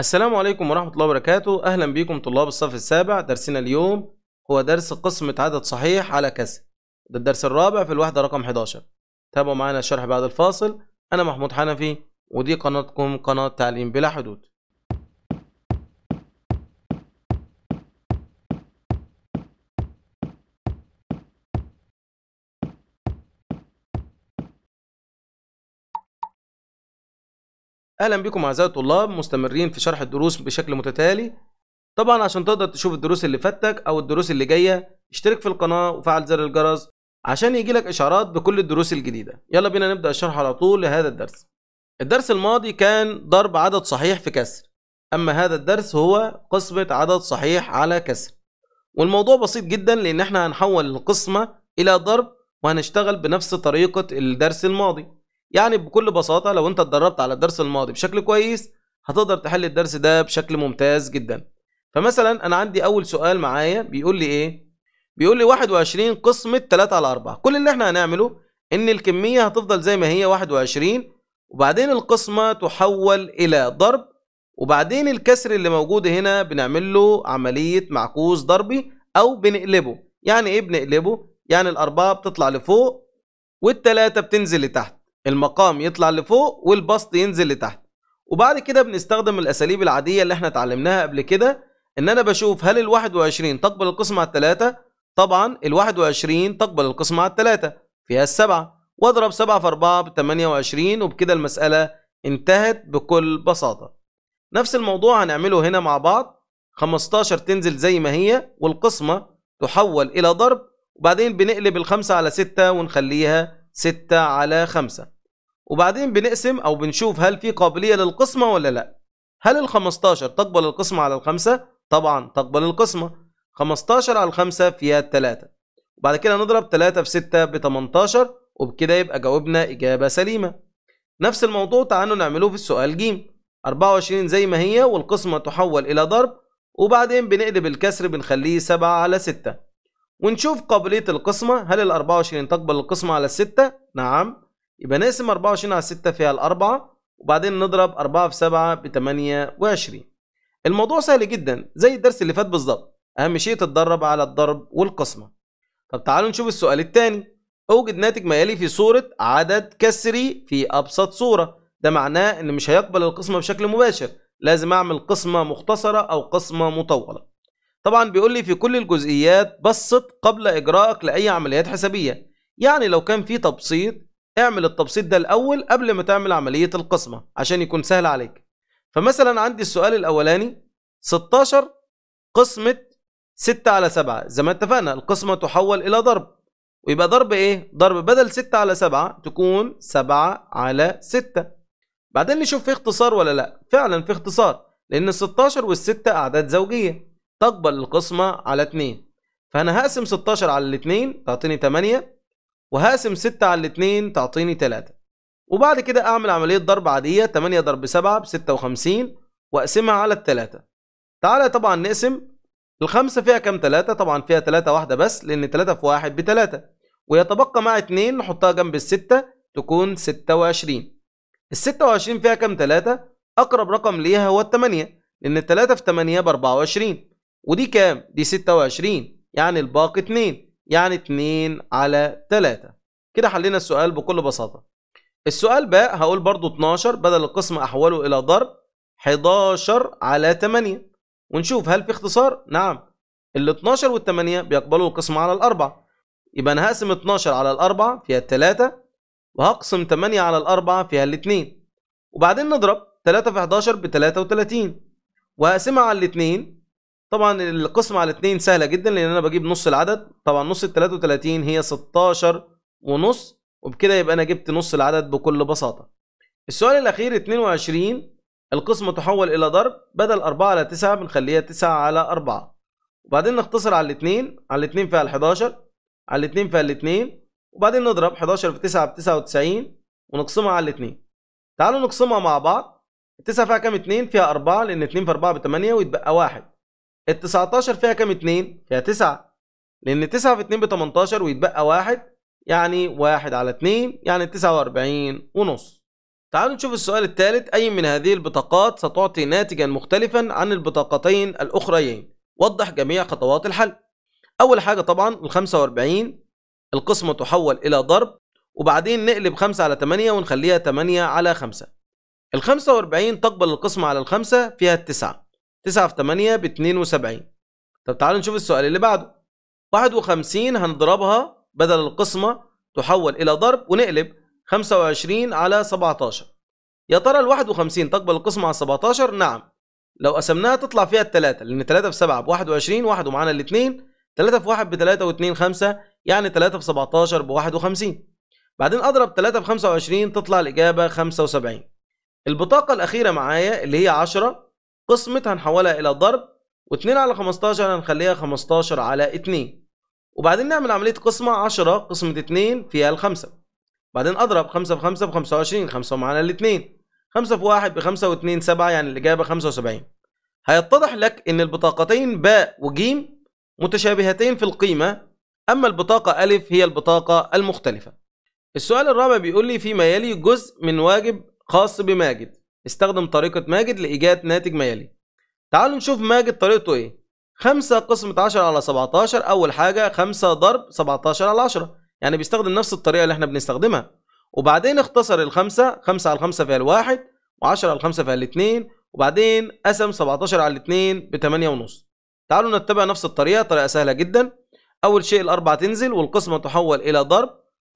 السلام عليكم ورحمة الله وبركاته أهلا بكم طلاب الصف السابع درسنا اليوم هو درس قسمة عدد صحيح على كسر ده الدرس الرابع في الوحدة رقم 11 تابعوا معنا الشرح بعد الفاصل أنا محمود حنفي ودي قناتكم قناة تعليم بلا حدود اهلا بكم اعزائي الطلاب مستمرين في شرح الدروس بشكل متتالي طبعا عشان تقدر تشوف الدروس اللي فاتك او الدروس اللي جايه اشترك في القناه وفعل زر الجرس عشان يجيلك اشعارات بكل الدروس الجديده يلا بينا نبدا الشرح على طول لهذا الدرس الدرس الماضي كان ضرب عدد صحيح في كسر اما هذا الدرس هو قسمه عدد صحيح على كسر والموضوع بسيط جدا لان احنا هنحول القسمه الى ضرب وهنشتغل بنفس طريقه الدرس الماضي يعني بكل بساطة لو انت اتدربت على الدرس الماضي بشكل كويس هتقدر تحل الدرس ده بشكل ممتاز جدا فمثلا انا عندي اول سؤال معايا بيقول لي ايه بيقول لي 21 قسمة 3 على 4 كل اللي احنا هنعمله ان الكمية هتفضل زي ما هي 21 وبعدين القسمة تحول الى ضرب وبعدين الكسر اللي موجود هنا بنعمل له عملية معكوس ضربي او بنقلبه يعني ايه بنقلبه يعني الاربعة بتطلع لفوق والتلاتة بتنزل لتحت المقام يطلع لفوق والبسط ينزل لتحت وبعد كده بنستخدم الاساليب العاديه اللي احنا اتعلمناها قبل كده ان انا بشوف هل ال21 تقبل القسمه على الثلاثه طبعا ال21 تقبل القسمه على الثلاثه فيها السبعه واضرب 7 في 4 ب 28 وبكده المساله انتهت بكل بساطه نفس الموضوع هنعمله هنا مع بعض 15 تنزل زي ما هي والقسمه تحول الى ضرب وبعدين بنقلب الخمسه على سته ونخليها 6 على 5 وبعدين بنقسم او بنشوف هل في قابليه للقسمه ولا لا هل ال 15 تقبل القسمه على الخمسه طبعا تقبل القسمه 15 على 5 فيها 3 وبعد كده نضرب 3 في 6 ب 18 وبكده يبقى جاوبنا اجابه سليمه نفس الموضوع تعالوا نعمله في السؤال ج 24 زي ما هي والقسمه تحول الى ضرب وبعدين بنقلب الكسر بنخليه 7 على 6 ونشوف قابليه القسمه هل ال 24 تقبل القسمه على 6 نعم يبقى نقسم 24 على 6 فيها الاربعه وبعدين نضرب 4 في 7 ب 28 الموضوع سهل جدا زي الدرس اللي فات بالظبط اهم شيء تتدرب على الضرب والقسمه طب تعالوا نشوف السؤال الثاني اوجد ناتج ما يلي في صوره عدد كسري في ابسط صوره ده معناه ان مش هيقبل القسمه بشكل مباشر لازم اعمل قسمه مختصره او قسمه مطوله طبعا بيقول لي في كل الجزئيات بسط قبل اجراءك لاي عمليات حسابيه يعني لو كان في تبسيط اعمل التبسيط ده الاول قبل ما تعمل عمليه القسمه عشان يكون سهل عليك فمثلا عندي السؤال الاولاني 16 قسمه 6 على 7 زي ما اتفقنا القسمه تحول الى ضرب ويبقى ضرب ايه ضرب بدل 6 على 7 تكون 7 على 6 بعدين نشوف في اختصار ولا لا فعلا في اختصار لان ال16 وال6 اعداد زوجيه تقبل القسمة على 2 فأنا هقسم 16 على 2 تعطيني 8 وهقسم 6 على 2 تعطيني 3 وبعد كده أعمل عملية ضرب عادية 8 ضرب 7 ب 56 وأقسمها على 3 تعالى طبعا نقسم الخمسة فيها كم 3 طبعا فيها 3 واحدة بس لأن 3 في 1 ب 3 ويتبقى مع 2 نحطها جنب الستة تكون 26 ال 26 فيها كم 3 أقرب رقم ليها هو 8 لأن 3 في 8 ب 24 ودي كام دي 26 يعني الباقي 2 يعني 2 على 3 كده حلينا السؤال بكل بساطة السؤال بقى هقول برضو 12 بدل القسم أحوله إلى ضرب 11 على 8 ونشوف هل في اختصار نعم ال 12 وال 8 بيقبلوا القسم على الأربعة يبقى أنا هقسم 12 على الأربعة فيها الثلاثة وهقسم 8 على الأربعة فيها الاثنين وبعدين نضرب 3 في 11 ب 33 وهقسمها على الاثنين طبعا القسمة على 2 سهلة جدا لان انا بجيب نص العدد طبعا نص ال 33 هي 16 ونص وبكده يبقى انا جبت نص العدد بكل بساطة السؤال الاخير 22 القسمة تحول الى ضرب بدل 4 على 9 بنخليها 9 على 4 وبعدين نختصر على الاثنين على الاثنين فيها ال 11 على الاثنين فيها الاثنين وبعدين نضرب 11 في 9 ب 99 ونقسمها على الاثنين تعالوا نقسمها مع بعض 9 فيها كام 2 فيها 4 لان 2 في 4 ب 8 ويتبقى 1 ال 19 فيها كام 2 فيها 9 لان 9 في 2 ب 18 ويتبقى 1 يعني 1 على 2 يعني 49 ونص تعالوا نشوف السؤال الثالث أي من هذه البطاقات ستعطي ناتجا مختلفا عن البطاقتين الأخريين وضح جميع خطوات الحل أول حاجة طبعا ال 45 القسمة تحول إلى ضرب وبعدين نقلب 5 على 8 ونخليها 8 على 5 ال 45 تقبل القسمة على الخمسة فيها التسعة 9 في 8 ب 72 طب تعالوا نشوف السؤال اللي بعده 51 هنضربها بدل القسمة تحول إلى ضرب ونقلب 25 على 17 يا ترى ال 51 تقبل القسمة على 17 نعم لو قسمناها تطلع فيها الثلاثة لأن 3 في 7 ب 21 1 ومعانا الاثنين 3 في 1 ب 3 و2 5 يعني 3 في 17 ب 51 بعدين اضرب 3 في 25 تطلع الإجابة 75 البطاقة الأخيرة معايا اللي هي 10 قسمة هنحولها إلى ضرب و2 على 15 هنخليها 15 على 2 وبعدين نعمل عملية قسمة 10 قسمة 2 فيها الخمسة بعدين أضرب 5 في 5 ب 25 5 ال2 5 في 1 ب 5 و2 7 يعني الإجابة 75 هيتضح لك إن البطاقتين باء وجيم متشابهتين في القيمة أما البطاقة ألف هي البطاقة المختلفة السؤال الرابع بيقول لي فيما يلي جزء من واجب خاص بماجد استخدم طريقة ماجد لإيجاد ناتج ما يلي تعالوا نشوف ماجد طريقته إيه 5 قسمة 10 على 17 أول حاجة 5 ضرب 17 على 10 يعني بيستخدم نفس الطريقة اللي احنا بنستخدمها وبعدين اختصر الخمسة 5 على 5 فيها الواحد و10 على 5 فيها الاثنين وبعدين قسم 17 على الاثنين ب ونص تعالوا نتبع نفس الطريقة طريقة سهلة جدا أول شيء الأربعة تنزل والقسمة تحول إلى ضرب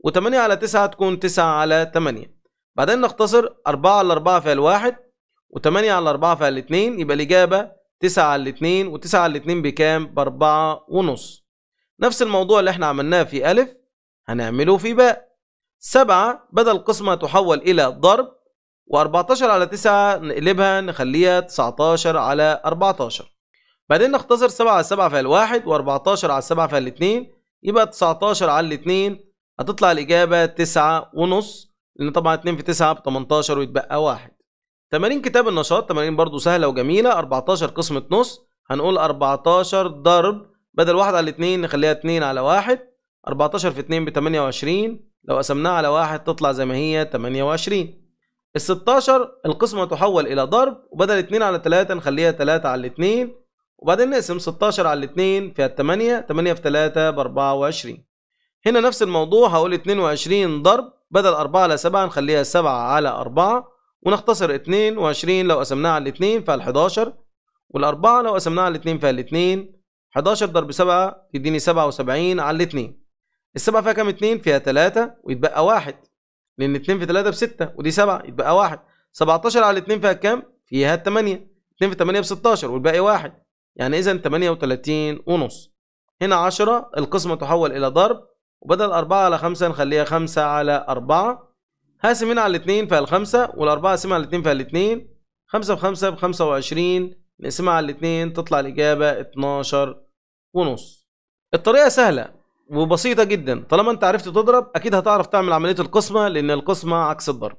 و8 على 9 تكون 9 على 8 بعدين نختصر 4 على 4 فيها 1 و8 على 4 فيها 2 يبقى الإجابة 9 على 2 و9 على 2 بكام؟ ب 4 ونص نفس الموضوع اللي احنا عملناه في ألف هنعمله في باء 7 بدل قسمة تحول إلى ضرب و14 على 9 نقلبها نخليها 19 على 14 بعدين نختصر 7 على 7 فيها 1 و14 على 7 فيها 2 يبقى 19 على 2 هتطلع الإجابة 9 ونص لان طبعا 2 في 9 ب 18 ويتبقى 1 80 كتاب النشاط 80 برضو سهله وجميله 14 قسمه نص هنقول 14 ضرب بدل 1 على 2 نخليها 2 على 1 14 في 2 ب 28 لو قسمناها على 1 تطلع زي ما هي 28 ال 16 القسمة تحول إلى ضرب وبدل 2 على 3 نخليها 3 على 2 وبعدين نقسم 16 على 2 فيها 8 8 في 3 ب 24 هنا نفس الموضوع هقول 22 ضرب بدل أربعة على سبعة نخليها سبعة على أربعة ونختصر وعشرين لو قسمناها على اتنين فال11 والأربعة لو قسمناها على اتنين فال2 11 ضرب سبعة يديني سبعة وسبعين على اتنين السبعة فيها كام اتنين فيها تلاتة ويتبقى واحد لأن اتنين في تلاتة بستة ودي سبعة يتبقى واحد 17 على اتنين فيها كام فيها 8 اتنين في 8 بستاشر والباقي واحد يعني إذا وتلاتين ونص هنا عشرة القسمة تحول إلى ضرب وبدل 4 على 5 نخليها 5 على 4 هقسم هنا على الاثنين فالخمسة والأربعة أقسمها على الاثنين فالاثنين خمسة بخمسة بخمسة وعشرين نقسمها على الاثنين تطلع الإجابة اتناشر ونص الطريقة سهلة وبسيطة جدا طالما أنت عرفت تضرب أكيد هتعرف تعمل عملية القسمة لأن القسمة عكس الضرب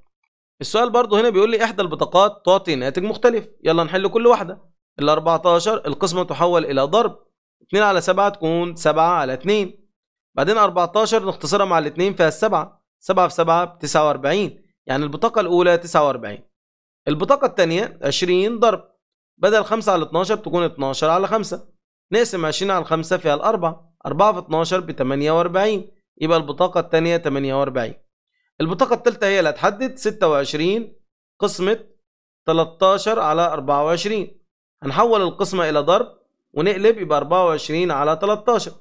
السؤال برضه هنا بيقول لي إحدى البطاقات تعطي ناتج مختلف يلا نحل كل واحدة ال 14 القسمة تحول إلى ضرب 2 على 7 تكون 7 على 2 بعدين 14 نختصرها مع الاثنين فيها السبعة سبعة في سبعة تسعة واربعين يعني البطاقة الأولى تسعة واربعين البطاقة الثانية عشرين ضرب بدل خمسة على اتناشر تكون اتناشر على خمسة نقسم عشرين على خمسة فيها الأربعة أربعة في اتناشر بتمانية واربعين يبقى البطاقة الثانية تمانية واربعين البطاقة الثالثة هي اللي هتحدد ستة وعشرين قسمة تلتاشر على أربعة وعشرين هنحول القسمة إلى ضرب ونقلب يبقى أربعة وعشرين على تلتاشر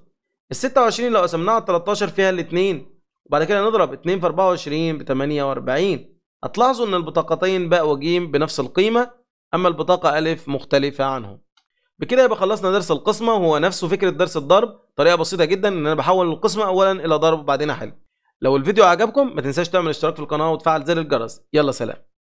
ال 26 لو قسمناها 13 فيها الاثنين وبعد كده نضرب 2 في 24 ب 48 هتلاحظوا ان البطاقتين باء وجيم بنفس القيمه اما البطاقه الف مختلفه عنهم بكده يبقى خلصنا درس القسمه وهو نفسه فكره درس الضرب طريقه بسيطه جدا ان انا بحول القسمه اولا الى ضرب وبعدين احل لو الفيديو عجبكم ما تنساش تعمل اشتراك في القناه وتفعل زر الجرس يلا سلام